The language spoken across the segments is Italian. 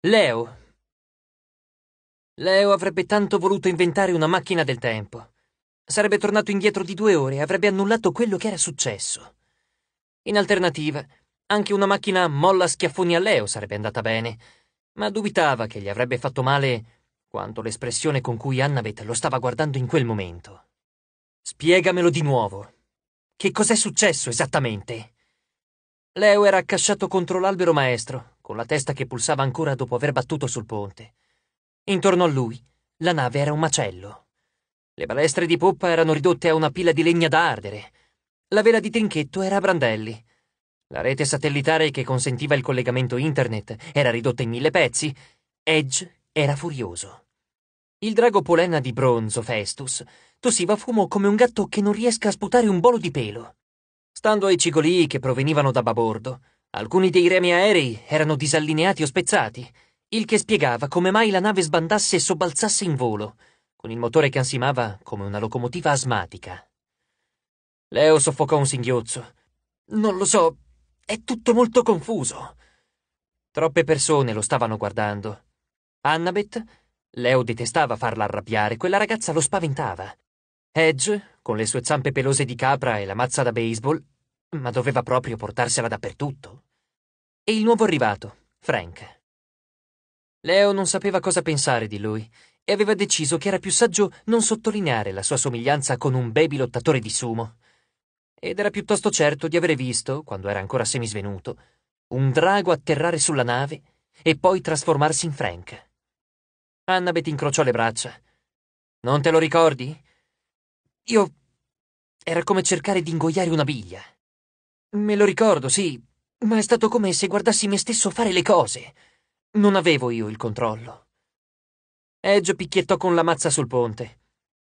Leo. Leo avrebbe tanto voluto inventare una macchina del tempo. Sarebbe tornato indietro di due ore e avrebbe annullato quello che era successo. In alternativa, anche una macchina molla schiaffoni a Leo sarebbe andata bene, ma dubitava che gli avrebbe fatto male quanto l'espressione con cui Annabeth lo stava guardando in quel momento. Spiegamelo di nuovo. Che cos'è successo esattamente? Leo era accasciato contro l'albero maestro, con la testa che pulsava ancora dopo aver battuto sul ponte. Intorno a lui la nave era un macello. Le balestre di poppa erano ridotte a una pila di legna da ardere. La vela di trinchetto era a brandelli. La rete satellitare che consentiva il collegamento internet era ridotta in mille pezzi. Edge era furioso. Il drago polena di bronzo, Festus, tossiva fumo come un gatto che non riesca a sputare un bolo di pelo. Stando ai cigolii che provenivano da babordo, Alcuni dei remi aerei erano disallineati o spezzati, il che spiegava come mai la nave sbandasse e sobbalzasse in volo, con il motore che ansimava come una locomotiva asmatica. Leo soffocò un singhiozzo. Non lo so, è tutto molto confuso. Troppe persone lo stavano guardando. Annabeth, Leo detestava farla arrabbiare, quella ragazza lo spaventava. Edge, con le sue zampe pelose di capra e la mazza da baseball, ma doveva proprio portarsela dappertutto e il nuovo arrivato, Frank. Leo non sapeva cosa pensare di lui e aveva deciso che era più saggio non sottolineare la sua somiglianza con un baby lottatore di sumo. Ed era piuttosto certo di avere visto, quando era ancora semisvenuto, un drago atterrare sulla nave e poi trasformarsi in Frank. Annabeth incrociò le braccia. Non te lo ricordi? Io... Era come cercare di ingoiare una biglia. Me lo ricordo, sì, ma è stato come se guardassi me stesso fare le cose. Non avevo io il controllo. Edge picchiettò con la mazza sul ponte.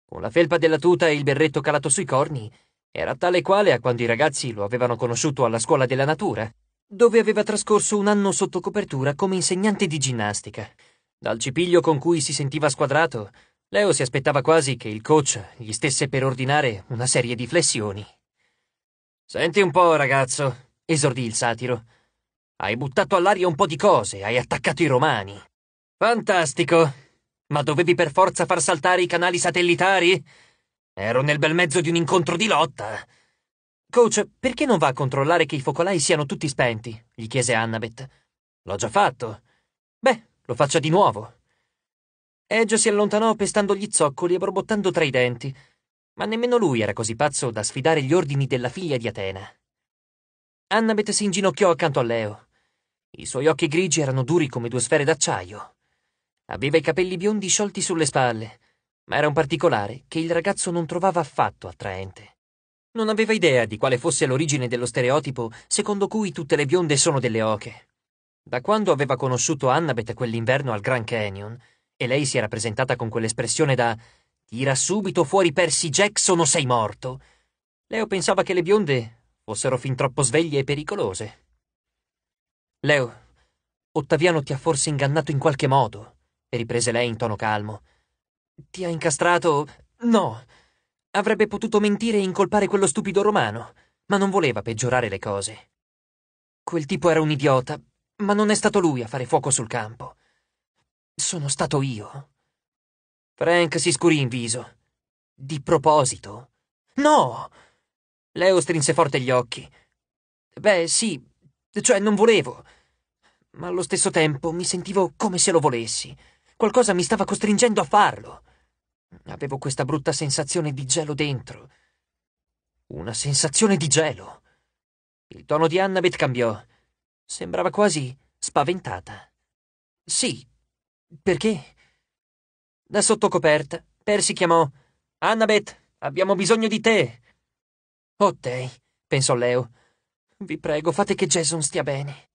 Con la felpa della tuta e il berretto calato sui corni, era tale quale a quando i ragazzi lo avevano conosciuto alla scuola della natura, dove aveva trascorso un anno sotto copertura come insegnante di ginnastica. Dal cipiglio con cui si sentiva squadrato, Leo si aspettava quasi che il coach gli stesse per ordinare una serie di flessioni. Senti un po', ragazzo, esordì il satiro. Hai buttato all'aria un po' di cose, hai attaccato i romani. Fantastico! Ma dovevi per forza far saltare i canali satellitari? Ero nel bel mezzo di un incontro di lotta. Coach, perché non va a controllare che i focolai siano tutti spenti? gli chiese Annabeth. L'ho già fatto. Beh, lo faccia di nuovo. Edge si allontanò pestando gli zoccoli e borbottando tra i denti, ma nemmeno lui era così pazzo da sfidare gli ordini della figlia di Atena. Annabeth si inginocchiò accanto a Leo. I suoi occhi grigi erano duri come due sfere d'acciaio. Aveva i capelli biondi sciolti sulle spalle, ma era un particolare che il ragazzo non trovava affatto attraente. Non aveva idea di quale fosse l'origine dello stereotipo secondo cui tutte le bionde sono delle oche. Da quando aveva conosciuto Annabeth quell'inverno al Grand Canyon, e lei si era presentata con quell'espressione da Tira subito fuori Percy Jackson o sei morto. Leo pensava che le bionde fossero fin troppo sveglie e pericolose. Leo, Ottaviano ti ha forse ingannato in qualche modo, riprese lei in tono calmo. Ti ha incastrato. No. Avrebbe potuto mentire e incolpare quello stupido romano, ma non voleva peggiorare le cose. Quel tipo era un idiota, ma non è stato lui a fare fuoco sul campo. Sono stato io. Frank si scurì in viso. Di proposito. No! Leo strinse forte gli occhi. Beh, sì, cioè non volevo. Ma allo stesso tempo mi sentivo come se lo volessi. Qualcosa mi stava costringendo a farlo. Avevo questa brutta sensazione di gelo dentro. Una sensazione di gelo. Il tono di Annabeth cambiò. Sembrava quasi spaventata. Sì, perché? Da sotto coperta, Percy chiamò: Annabeth, abbiamo bisogno di te. Oh dei, pensò Leo. Vi prego, fate che Jason stia bene.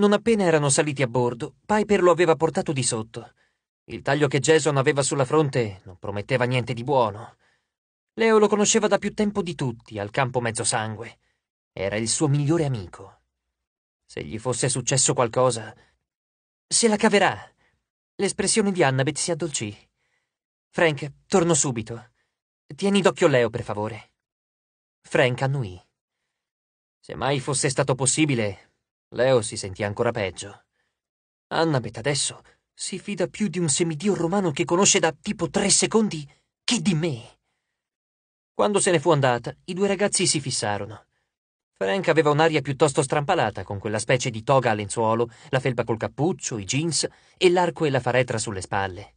Non appena erano saliti a bordo, Piper lo aveva portato di sotto. Il taglio che Jason aveva sulla fronte non prometteva niente di buono. Leo lo conosceva da più tempo di tutti al campo Mezzosangue. Era il suo migliore amico. Se gli fosse successo qualcosa. Se la caverà. L'espressione di Annabeth si addolcì. Frank, torno subito. Tieni d'occhio Leo, per favore. Frank annuì. Se mai fosse stato possibile, Leo si sentì ancora peggio. Annabeth adesso si fida più di un semidio romano che conosce da tipo tre secondi che di me. Quando se ne fu andata, i due ragazzi si fissarono. Frank aveva un'aria piuttosto strampalata con quella specie di toga a lenzuolo, la felpa col cappuccio, i jeans e l'arco e la faretra sulle spalle.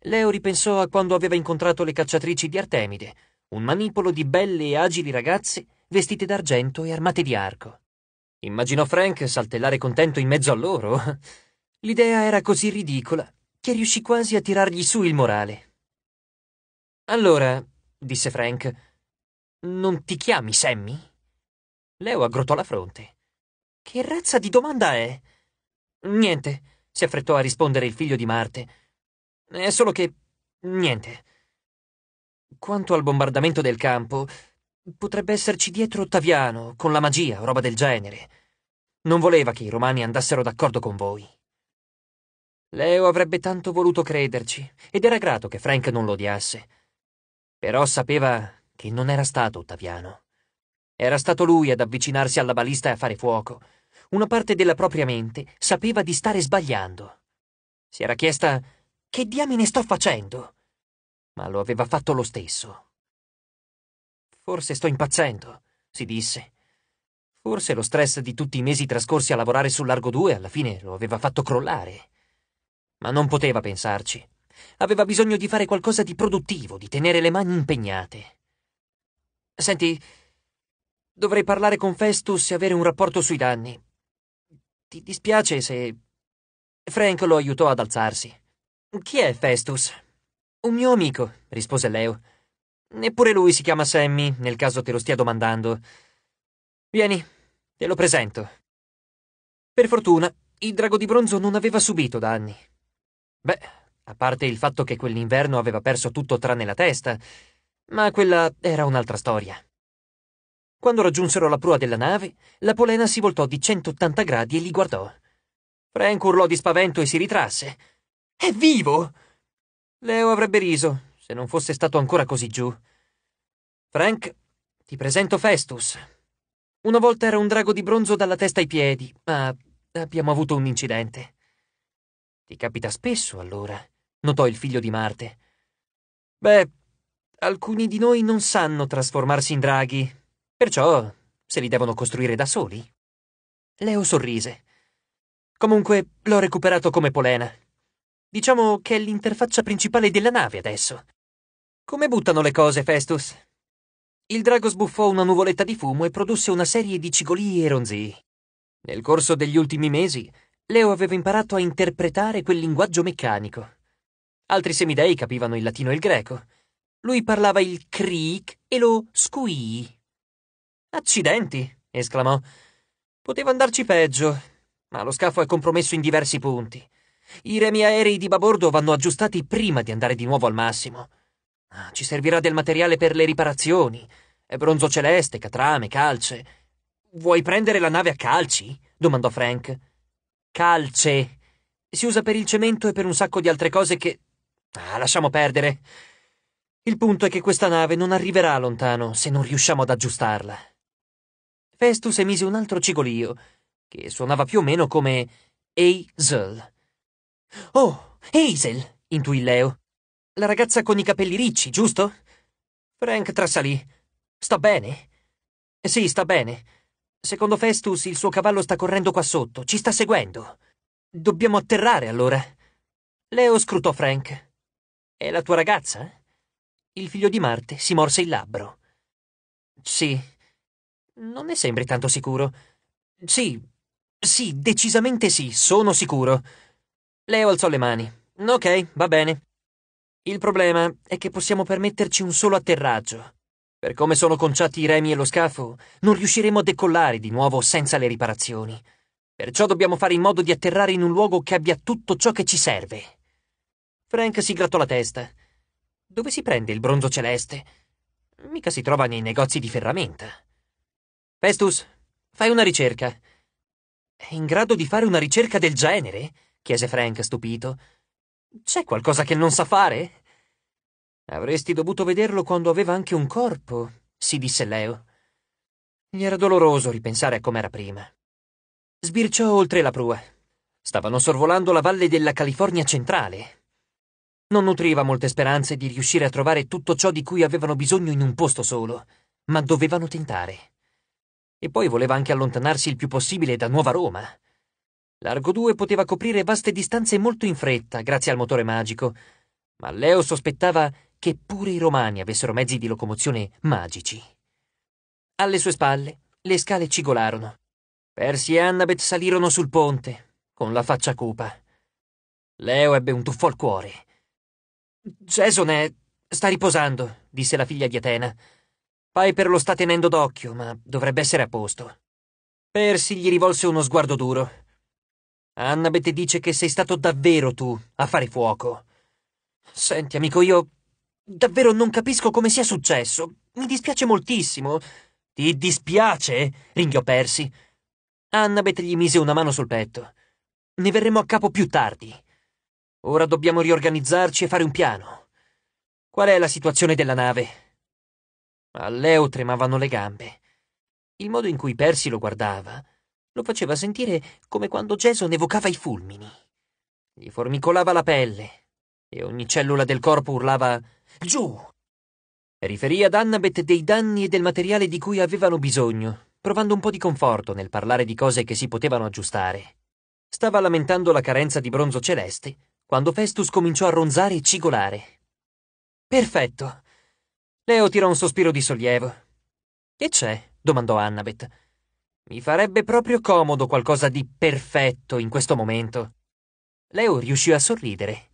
Leo ripensò a quando aveva incontrato le cacciatrici di Artemide, un manipolo di belle e agili ragazze vestite d'argento e armate di arco. Immaginò Frank saltellare contento in mezzo a loro. L'idea era così ridicola che riuscì quasi a tirargli su il morale. Allora, disse Frank, non ti chiami Sammy? Leo aggrottò la fronte. Che razza di domanda è? Niente, si affrettò a rispondere il figlio di Marte. È solo che... niente. Quanto al bombardamento del campo, potrebbe esserci dietro Ottaviano, con la magia, roba del genere. Non voleva che i romani andassero d'accordo con voi. Leo avrebbe tanto voluto crederci, ed era grato che Frank non lo odiasse. Però sapeva che non era stato Ottaviano. Era stato lui ad avvicinarsi alla balista e a fare fuoco. Una parte della propria mente sapeva di stare sbagliando. Si era chiesta che diamine sto facendo? ma lo aveva fatto lo stesso. Forse sto impazzendo, si disse. Forse lo stress di tutti i mesi trascorsi a lavorare sul Largo 2 alla fine lo aveva fatto crollare. Ma non poteva pensarci. Aveva bisogno di fare qualcosa di produttivo, di tenere le mani impegnate. Senti, dovrei parlare con Festus e avere un rapporto sui danni. Ti dispiace se... Frank lo aiutò ad alzarsi. Chi è Festus? Un mio amico, rispose Leo. Neppure lui si chiama Sammy, nel caso te lo stia domandando. Vieni, te lo presento. Per fortuna, il drago di bronzo non aveva subito danni. Beh, a parte il fatto che quell'inverno aveva perso tutto tranne la testa, ma quella era un'altra storia. Quando raggiunsero la prua della nave, la polena si voltò di 180 gradi e li guardò. Frank urlò di spavento e si ritrasse. È vivo! Leo avrebbe riso, se non fosse stato ancora così giù. Frank, ti presento Festus. Una volta era un drago di bronzo dalla testa ai piedi, ma abbiamo avuto un incidente. Ti capita spesso, allora, notò il figlio di Marte. Beh, alcuni di noi non sanno trasformarsi in draghi, perciò se li devono costruire da soli. Leo sorrise. Comunque l'ho recuperato come polena. Diciamo che è l'interfaccia principale della nave adesso. Come buttano le cose, Festus? Il drago sbuffò una nuvoletta di fumo e produsse una serie di cigolii e ronzii. Nel corso degli ultimi mesi, Leo aveva imparato a interpretare quel linguaggio meccanico. Altri semidei capivano il latino e il greco. Lui parlava il creak e lo squee. Accidenti! esclamò. Poteva andarci peggio, ma lo scafo è compromesso in diversi punti. I remi aerei di babordo vanno aggiustati prima di andare di nuovo al massimo. Ah, ci servirà del materiale per le riparazioni. Bronzo celeste, catrame, calce. Vuoi prendere la nave a calci? domandò Frank. Calce. Si usa per il cemento e per un sacco di altre cose che... Ah, lasciamo perdere. Il punto è che questa nave non arriverà lontano se non riusciamo ad aggiustarla. Festus emise un altro cigolio, che suonava più o meno come Eisel. Oh, Hazel, intuì Leo. La ragazza con i capelli ricci, giusto? Frank trasalì. Sta bene? Sì, sta bene. Secondo Festus, il suo cavallo sta correndo qua sotto, ci sta seguendo. Dobbiamo atterrare, allora. Leo scrutò Frank. È la tua ragazza? Il figlio di Marte si morse il labbro. Sì. Non ne sembri tanto sicuro. Sì. Sì, decisamente sì, sono sicuro. Leo alzò le mani. Ok, va bene. Il problema è che possiamo permetterci un solo atterraggio. Per come sono conciati i remi e lo scafo, non riusciremo a decollare di nuovo senza le riparazioni. Perciò dobbiamo fare in modo di atterrare in un luogo che abbia tutto ciò che ci serve. Frank si grattò la testa. Dove si prende il bronzo celeste? Mica si trova nei negozi di ferramenta. Festus, fai una ricerca. È in grado di fare una ricerca del genere? chiese Frank stupito. C'è qualcosa che non sa fare? Avresti dovuto vederlo quando aveva anche un corpo, si disse Leo. Gli era doloroso ripensare a com'era prima. Sbirciò oltre la prua. Stavano sorvolando la valle della California centrale. Non nutriva molte speranze di riuscire a trovare tutto ciò di cui avevano bisogno in un posto solo, ma dovevano tentare. E poi voleva anche allontanarsi il più possibile da Nuova Roma. Largo 2 poteva coprire vaste distanze molto in fretta, grazie al motore magico, ma Leo sospettava che pure i romani avessero mezzi di locomozione magici. Alle sue spalle le scale cigolarono. Percy e Annabeth salirono sul ponte, con la faccia cupa. Leo ebbe un tuffo al cuore. Jason è... sta riposando, disse la figlia di Atena. Piper lo sta tenendo d'occhio, ma dovrebbe essere a posto. Percy gli rivolse uno sguardo duro. Annabeth dice che sei stato davvero tu a fare fuoco. Senti, amico, io davvero non capisco come sia successo. Mi dispiace moltissimo. Ti dispiace? ringhiò Percy. Annabeth gli mise una mano sul petto. Ne verremo a capo più tardi. Ora dobbiamo riorganizzarci e fare un piano. Qual è la situazione della nave? A Leo tremavano le gambe. Il modo in cui Percy lo guardava lo faceva sentire come quando Jason evocava i fulmini. Gli formicolava la pelle e ogni cellula del corpo urlava giù. Riferì ad Annabeth dei danni e del materiale di cui avevano bisogno, provando un po' di conforto nel parlare di cose che si potevano aggiustare. Stava lamentando la carenza di bronzo celeste quando Festus cominciò a ronzare e cigolare. Perfetto. Leo tirò un sospiro di sollievo. Che c'è? domandò Annabeth. Mi farebbe proprio comodo qualcosa di perfetto in questo momento. Leo riuscì a sorridere.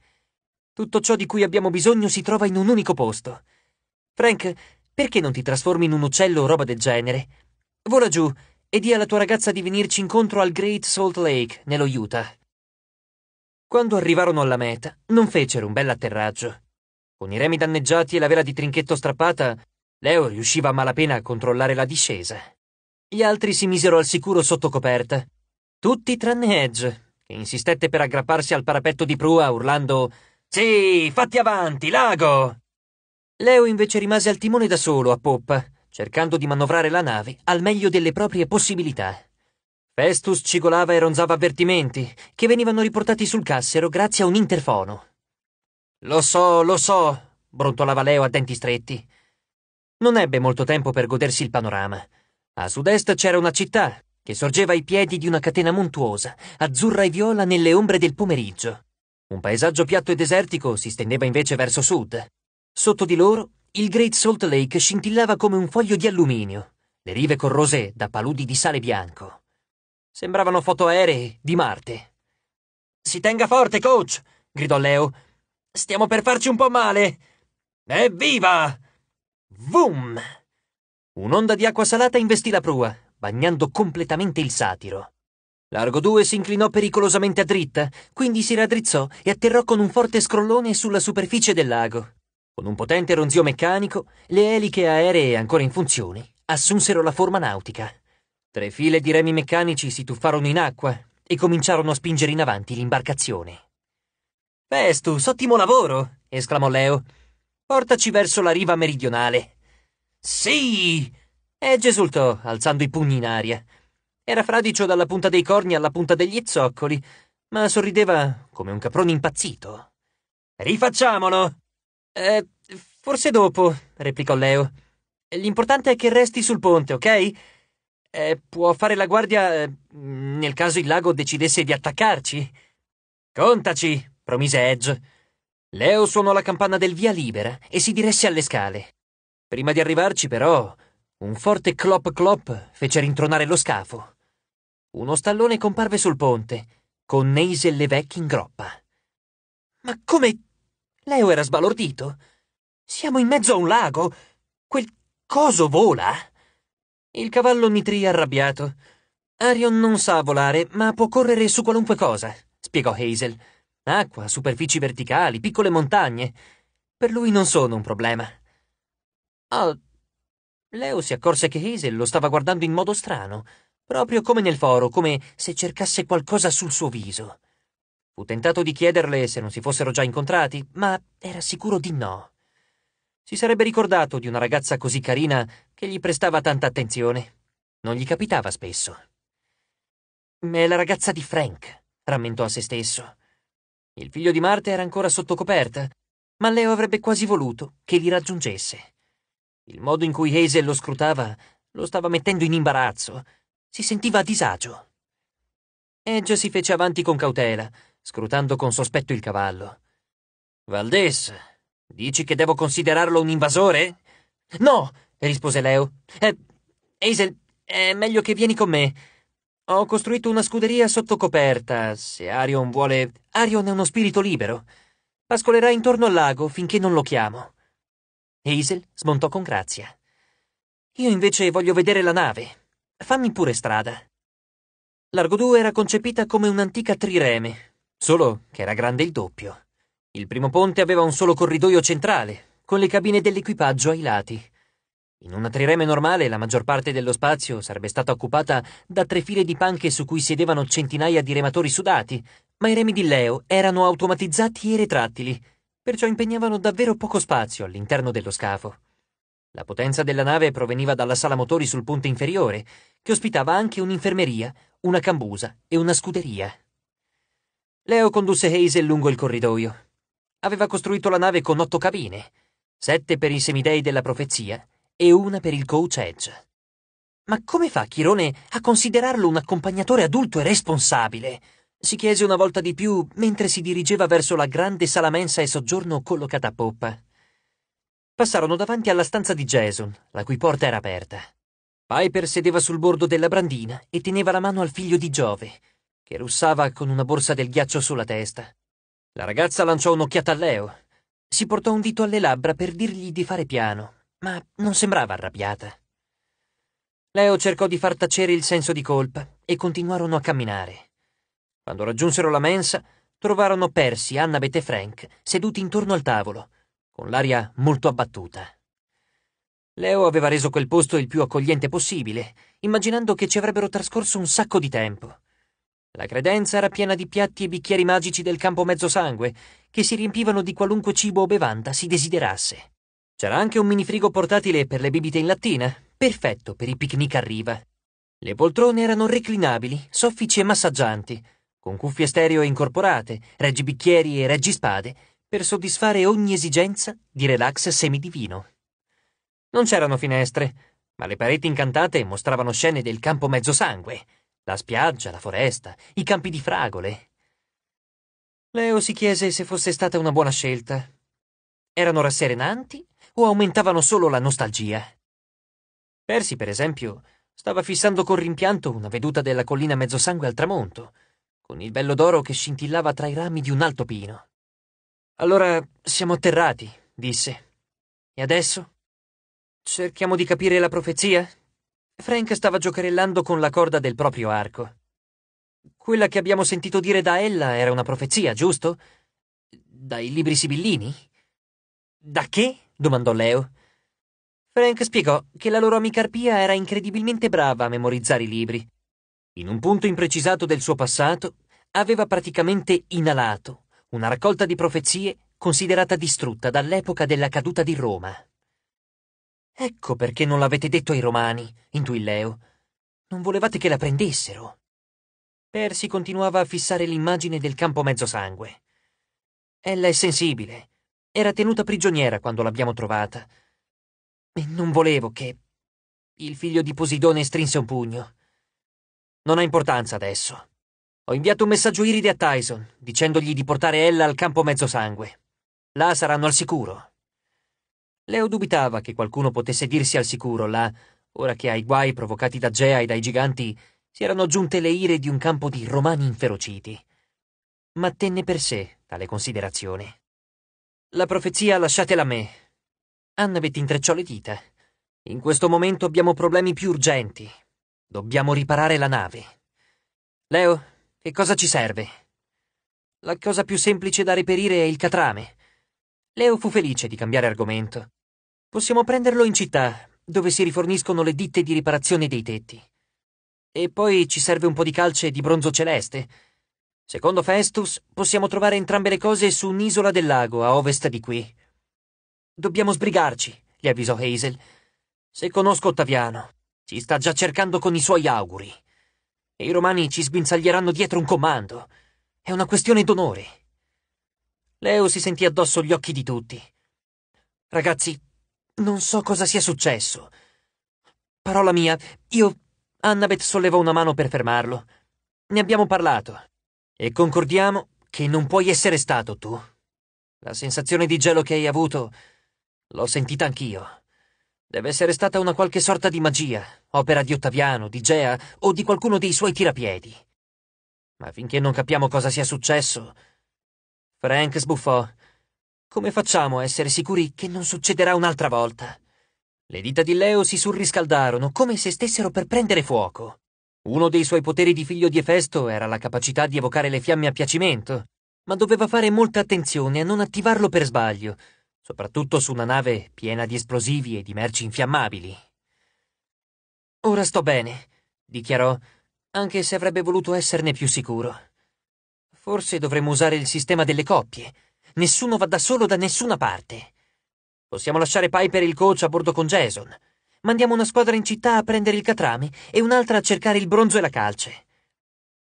Tutto ciò di cui abbiamo bisogno si trova in un unico posto. Frank, perché non ti trasformi in un uccello o roba del genere? Vola giù e di alla tua ragazza di venirci incontro al Great Salt Lake, nello Utah. Quando arrivarono alla meta, non fecero un bel atterraggio. Con i remi danneggiati e la vela di trinchetto strappata, Leo riusciva a malapena a controllare la discesa. Gli altri si misero al sicuro sotto coperta. Tutti tranne Edge, che insistette per aggrapparsi al parapetto di prua urlando Sì, fatti avanti, lago! Leo invece rimase al timone da solo a poppa, cercando di manovrare la nave al meglio delle proprie possibilità. Festus cigolava e ronzava avvertimenti, che venivano riportati sul cassero grazie a un interfono. Lo so, lo so, brontolava Leo a denti stretti. Non ebbe molto tempo per godersi il panorama. A sud-est c'era una città che sorgeva ai piedi di una catena montuosa, azzurra e viola nelle ombre del pomeriggio. Un paesaggio piatto e desertico si stendeva invece verso sud. Sotto di loro, il Great Salt Lake scintillava come un foglio di alluminio, le rive corrose da paludi di sale bianco. Sembravano foto aeree di Marte. Si tenga forte, coach! gridò Leo. Stiamo per farci un po' male! Evviva! Vum! Un'onda di acqua salata investì la prua, bagnando completamente il satiro. Largo 2 si inclinò pericolosamente a dritta, quindi si raddrizzò e atterrò con un forte scrollone sulla superficie del lago. Con un potente ronzio meccanico, le eliche aeree ancora in funzione assunsero la forma nautica. Tre file di remi meccanici si tuffarono in acqua e cominciarono a spingere in avanti l'imbarcazione. Festus, ottimo lavoro! esclamò Leo. Portaci verso la riva meridionale. Sì! E esultò, alzando i pugni in aria. Era fradicio dalla punta dei corni alla punta degli zoccoli, ma sorrideva come un caprone impazzito. Rifacciamolo! Eh, forse dopo, replicò Leo. L'importante è che resti sul ponte, ok? Eh, può fare la guardia eh, nel caso il lago decidesse di attaccarci. Contaci, promise Edge. Leo suonò la campana del via libera e si diresse alle scale. Prima di arrivarci, però, un forte clop clop fece rintronare lo scafo. Uno stallone comparve sul ponte, con e Levec in groppa. Ma come? Leo era sbalordito. Siamo in mezzo a un lago. Quel coso vola? Il cavallo nitrì arrabbiato. Arion non sa volare, ma può correre su qualunque cosa, spiegò Hazel. Acqua, superfici verticali, piccole montagne. Per lui non sono un problema. Oh, Leo si accorse che Hazel lo stava guardando in modo strano, proprio come nel foro, come se cercasse qualcosa sul suo viso. Fu tentato di chiederle se non si fossero già incontrati, ma era sicuro di no. Si sarebbe ricordato di una ragazza così carina che gli prestava tanta attenzione. Non gli capitava spesso. È la ragazza di Frank, rammentò a se stesso. Il figlio di Marte era ancora sotto coperta, ma Leo avrebbe quasi voluto che li raggiungesse. Il modo in cui Hazel lo scrutava lo stava mettendo in imbarazzo. Si sentiva a disagio. Edge si fece avanti con cautela, scrutando con sospetto il cavallo. Valdes, dici che devo considerarlo un invasore? No, rispose Leo. Eh, Hazel, è meglio che vieni con me. Ho costruito una scuderia sotto coperta. Se Arion vuole. Arion è uno spirito libero. Pascolerà intorno al lago finché non lo chiamo. Hazel smontò con grazia. Io invece voglio vedere la nave. Fammi pure strada. Largo 2 era concepita come un'antica trireme, solo che era grande il doppio. Il primo ponte aveva un solo corridoio centrale, con le cabine dell'equipaggio ai lati. In una trireme normale la maggior parte dello spazio sarebbe stata occupata da tre file di panche su cui sedevano centinaia di rematori sudati, ma i remi di Leo erano automatizzati e retrattili perciò impegnavano davvero poco spazio all'interno dello scafo. La potenza della nave proveniva dalla sala motori sul punto inferiore, che ospitava anche un'infermeria, una cambusa e una scuderia. Leo condusse Hazel lungo il corridoio. Aveva costruito la nave con otto cabine, sette per i semidei della profezia e una per il coach Edge. Ma come fa Chirone a considerarlo un accompagnatore adulto e responsabile, si chiese una volta di più mentre si dirigeva verso la grande sala mensa e soggiorno collocata a poppa. Passarono davanti alla stanza di Jason, la cui porta era aperta. Piper sedeva sul bordo della brandina e teneva la mano al figlio di Giove, che russava con una borsa del ghiaccio sulla testa. La ragazza lanciò un'occhiata a Leo. Si portò un dito alle labbra per dirgli di fare piano, ma non sembrava arrabbiata. Leo cercò di far tacere il senso di colpa e continuarono a camminare. Quando raggiunsero la mensa, trovarono Percy, Annabeth e Frank seduti intorno al tavolo, con l'aria molto abbattuta. Leo aveva reso quel posto il più accogliente possibile, immaginando che ci avrebbero trascorso un sacco di tempo. La credenza era piena di piatti e bicchieri magici del campo mezzosangue, che si riempivano di qualunque cibo o bevanda si desiderasse. C'era anche un minifrigo portatile per le bibite in lattina, perfetto per i picnic a riva. Le poltrone erano reclinabili, soffici e massaggianti, con cuffie stereo incorporate, reggibicchieri e reggispade, per soddisfare ogni esigenza di relax semidivino. Non c'erano finestre, ma le pareti incantate mostravano scene del campo mezzosangue, la spiaggia, la foresta, i campi di fragole. Leo si chiese se fosse stata una buona scelta. Erano rasserenanti o aumentavano solo la nostalgia? Persi, per esempio, stava fissando con rimpianto una veduta della collina mezzosangue al tramonto, con il bello d'oro che scintillava tra i rami di un alto pino. Allora siamo atterrati, disse. E adesso? Cerchiamo di capire la profezia? Frank stava giocherellando con la corda del proprio arco. Quella che abbiamo sentito dire da ella era una profezia, giusto? Dai libri sibillini? Da che? domandò Leo. Frank spiegò che la loro amica Arpia era incredibilmente brava a memorizzare i libri. In un punto imprecisato del suo passato, aveva praticamente inalato una raccolta di profezie considerata distrutta dall'epoca della caduta di Roma. Ecco perché non l'avete detto ai romani, intuì Leo. Non volevate che la prendessero. Persi continuava a fissare l'immagine del campo mezzosangue. Ella è sensibile. Era tenuta prigioniera quando l'abbiamo trovata. E non volevo che... Il figlio di Posidone strinse un pugno. Non ha importanza adesso. Ho inviato un messaggio iride a Tyson, dicendogli di portare Ella al campo mezzosangue. Là saranno al sicuro. Leo dubitava che qualcuno potesse dirsi al sicuro là, ora che ai guai provocati da Gea e dai giganti si erano giunte le ire di un campo di romani inferociti. Ma tenne per sé tale considerazione. La profezia lasciatela a me. Annabeth intrecciò le dita. In questo momento abbiamo problemi più urgenti. Dobbiamo riparare la nave. Leo, che cosa ci serve? La cosa più semplice da reperire è il catrame. Leo fu felice di cambiare argomento. Possiamo prenderlo in città, dove si riforniscono le ditte di riparazione dei tetti. E poi ci serve un po' di calce di bronzo celeste. Secondo Festus, possiamo trovare entrambe le cose su un'isola del lago a ovest di qui. Dobbiamo sbrigarci, gli avvisò Hazel. Se conosco Ottaviano, ci sta già cercando con i suoi auguri e i romani ci sguinzaglieranno dietro un comando. È una questione d'onore. Leo si sentì addosso gli occhi di tutti. Ragazzi, non so cosa sia successo. Parola mia, io... Annabeth sollevò una mano per fermarlo. Ne abbiamo parlato. E concordiamo che non puoi essere stato tu. La sensazione di gelo che hai avuto l'ho sentita anch'io. Deve essere stata una qualche sorta di magia, opera di Ottaviano, di Gea o di qualcuno dei suoi tirapiedi. Ma finché non capiamo cosa sia successo... Frank sbuffò. Come facciamo a essere sicuri che non succederà un'altra volta? Le dita di Leo si surriscaldarono come se stessero per prendere fuoco. Uno dei suoi poteri di figlio di Efesto era la capacità di evocare le fiamme a piacimento, ma doveva fare molta attenzione a non attivarlo per sbaglio, soprattutto su una nave piena di esplosivi e di merci infiammabili. Ora sto bene, dichiarò, anche se avrebbe voluto esserne più sicuro. Forse dovremmo usare il sistema delle coppie. Nessuno va da solo da nessuna parte. Possiamo lasciare Piper il coach a bordo con Jason. Mandiamo una squadra in città a prendere il catrame e un'altra a cercare il bronzo e la calce.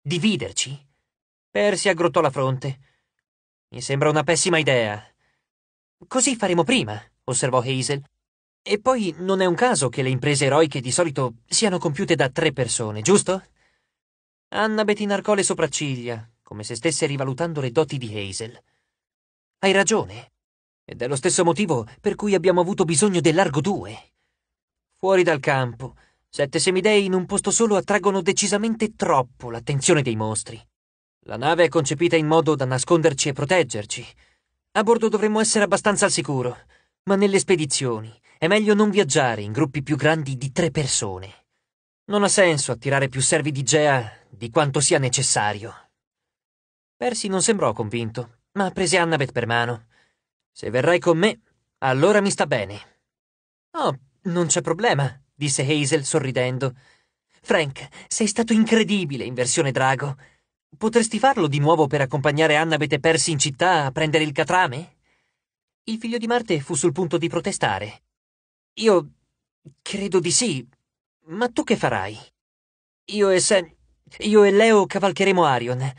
Dividerci? Percy aggrottò la fronte. Mi sembra una pessima idea. Così faremo prima, osservò Hazel. E poi non è un caso che le imprese eroiche di solito siano compiute da tre persone, giusto? Anna betinarcò le sopracciglia, come se stesse rivalutando le doti di Hazel. Hai ragione. Ed è lo stesso motivo per cui abbiamo avuto bisogno del largo 2. Fuori dal campo, sette semidei in un posto solo attraggono decisamente troppo l'attenzione dei mostri. La nave è concepita in modo da nasconderci e proteggerci a bordo dovremmo essere abbastanza al sicuro, ma nelle spedizioni è meglio non viaggiare in gruppi più grandi di tre persone. Non ha senso attirare più servi di Gea di quanto sia necessario. Percy non sembrò convinto, ma prese Annabeth per mano. Se verrai con me, allora mi sta bene. Oh, non c'è problema, disse Hazel sorridendo. Frank, sei stato incredibile in versione drago. Potresti farlo di nuovo per accompagnare Anna Persi in città a prendere il catrame? Il figlio di Marte fu sul punto di protestare. Io credo di sì, ma tu che farai? Io e Sam. Io e Leo cavalcheremo Arion.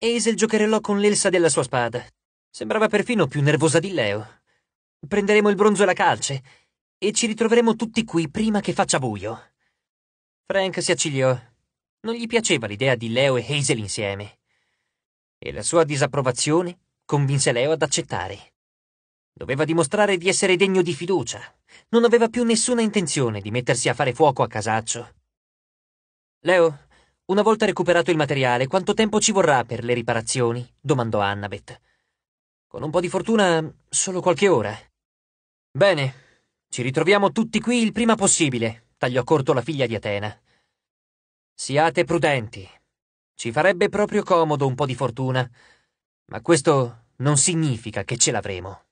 Hazel giocherellò con l'elsa della sua spada. Sembrava perfino più nervosa di Leo. Prenderemo il bronzo e la calce e ci ritroveremo tutti qui prima che faccia buio. Frank si accigliò non gli piaceva l'idea di Leo e Hazel insieme. E la sua disapprovazione convinse Leo ad accettare. Doveva dimostrare di essere degno di fiducia. Non aveva più nessuna intenzione di mettersi a fare fuoco a casaccio. Leo, una volta recuperato il materiale, quanto tempo ci vorrà per le riparazioni? domandò Annabeth. Con un po' di fortuna, solo qualche ora. Bene, ci ritroviamo tutti qui il prima possibile, tagliò corto la figlia di Atena. Siate prudenti. Ci farebbe proprio comodo un po' di fortuna, ma questo non significa che ce l'avremo.